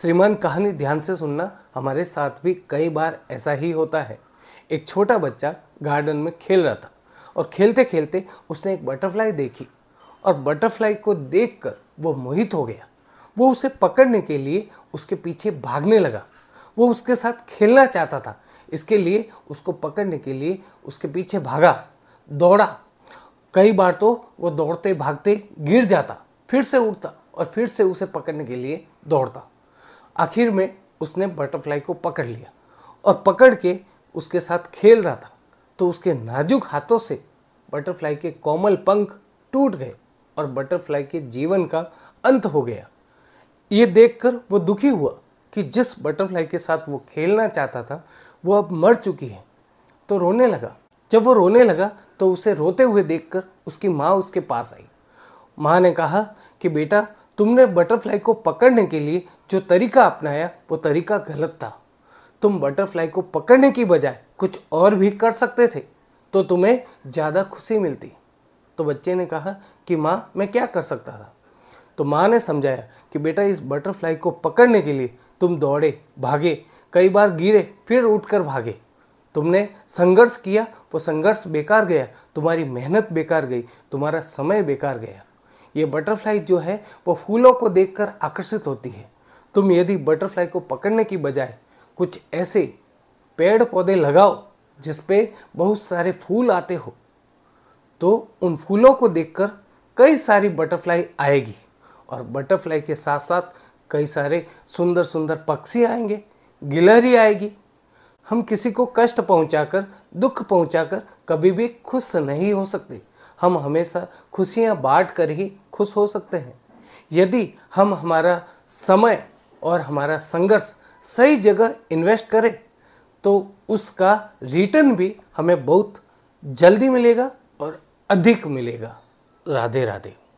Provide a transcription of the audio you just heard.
श्रीमान कहानी ध्यान से सुनना हमारे साथ भी कई बार ऐसा ही होता है एक छोटा बच्चा गार्डन में खेल रहा था और खेलते खेलते उसने एक बटरफ्लाई देखी और बटरफ्लाई को देखकर वो मोहित हो गया वो उसे पकड़ने के लिए उसके पीछे भागने लगा वो उसके साथ खेलना चाहता था इसके लिए उसको पकड़ने के लिए उसके पीछे भागा दौड़ा कई बार तो वो दौड़ते भागते गिर जाता फिर से उठता और फिर से उसे पकड़ने के लिए दौड़ता आखिर में उसने बटरफ्लाई को पकड़ लिया और पकड़ के उसके साथ खेल रहा था तो उसके नाजुक हाथों से बटरफ्लाई के कोमल पंख टूट गए और बटरफ्लाई के जीवन का अंत हो गया ये देखकर वो दुखी हुआ कि जिस बटरफ्लाई के साथ वो खेलना चाहता था वो अब मर चुकी है तो रोने लगा जब वो रोने लगा तो उसे रोते हुए देखकर उसकी माँ उसके पास आई माँ ने कहा कि बेटा तुमने बटरफ्लाई को पकड़ने के लिए जो तरीका अपनाया वो तरीका गलत था तुम बटरफ्लाई को पकड़ने की बजाय कुछ और भी कर सकते थे तो तुम्हें ज़्यादा खुशी मिलती तो बच्चे ने कहा कि माँ मैं क्या कर सकता था तो माँ ने समझाया कि बेटा इस बटरफ्लाई को पकड़ने के लिए तुम दौड़े भागे कई बार गिरे फिर उठकर भागे तुमने संघर्ष किया वो संघर्ष बेकार गया तुम्हारी मेहनत बेकार गई तुम्हारा समय बेकार गया ये बटरफ्लाई जो है वो फूलों को देखकर आकर्षित होती है तुम यदि बटरफ्लाई को पकड़ने की बजाय कुछ ऐसे पेड़ पौधे लगाओ जिसपे बहुत सारे फूल आते हो तो उन फूलों को देखकर कई सारी बटरफ्लाई आएगी और बटरफ्लाई के साथ साथ कई सारे सुंदर सुंदर पक्षी आएंगे गिलहरी आएगी हम किसी को कष्ट पहुंचाकर दुख पहुंचाकर कभी भी खुश नहीं हो सकते हम हमेशा खुशियाँ बांट कर ही खुश हो सकते हैं यदि हम हमारा समय और हमारा संघर्ष सही जगह इन्वेस्ट करें तो उसका रिटर्न भी हमें बहुत जल्दी मिलेगा और अधिक मिलेगा राधे राधे